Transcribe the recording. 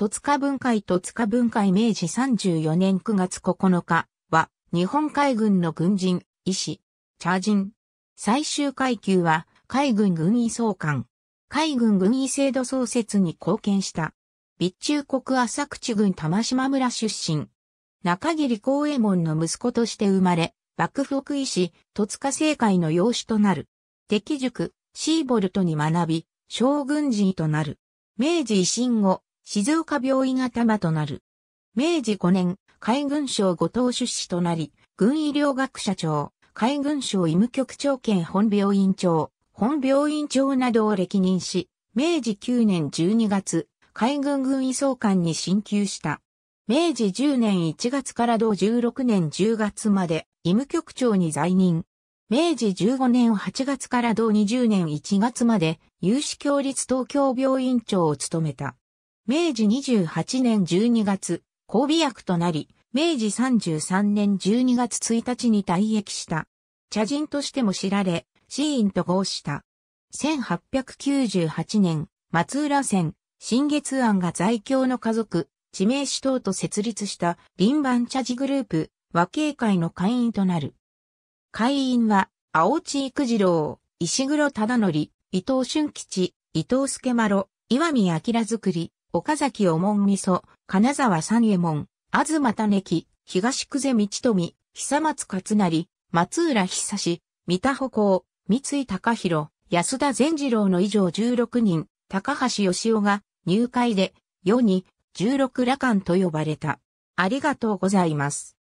戸塚分解戸塚分解明治34年9月9日は、日本海軍の軍人、医師、茶人。最終階級は、海軍軍医総監。海軍軍医制度創設に貢献した。備中国浅口郡玉島村出身。中桐光衛門の息子として生まれ、幕府医師、戸塚政界の養子となる。敵塾、シーボルトに学び、将軍人となる。明治維新後、静岡病院が玉となる。明治5年、海軍省後藤出資となり、軍医療学社長、海軍省医務局長兼本病院長、本病院長などを歴任し、明治9年12月、海軍軍医総監に進級した。明治10年1月から同16年10月まで医務局長に在任。明治15年8月から同20年1月まで有志協立東京病院長を務めた。明治28年12月、交尾役となり、明治33年12月1日に退役した。茶人としても知られ、シーンと合した。1898年、松浦線、新月庵が在京の家族、地名師等と設立した林番茶事グループ、和慶会の会員となる。会員は、青地育次郎、石黒忠則、伊藤俊吉、伊藤助丸、岩見明作り、岡崎おもんみそ、金沢三右衛門、東ね木、東久世道富、久松勝成、松浦久志、三田歩行、三井隆弘、安田善次郎の以上16人、高橋義夫が入会で、世に16羅漢と呼ばれた。ありがとうございます。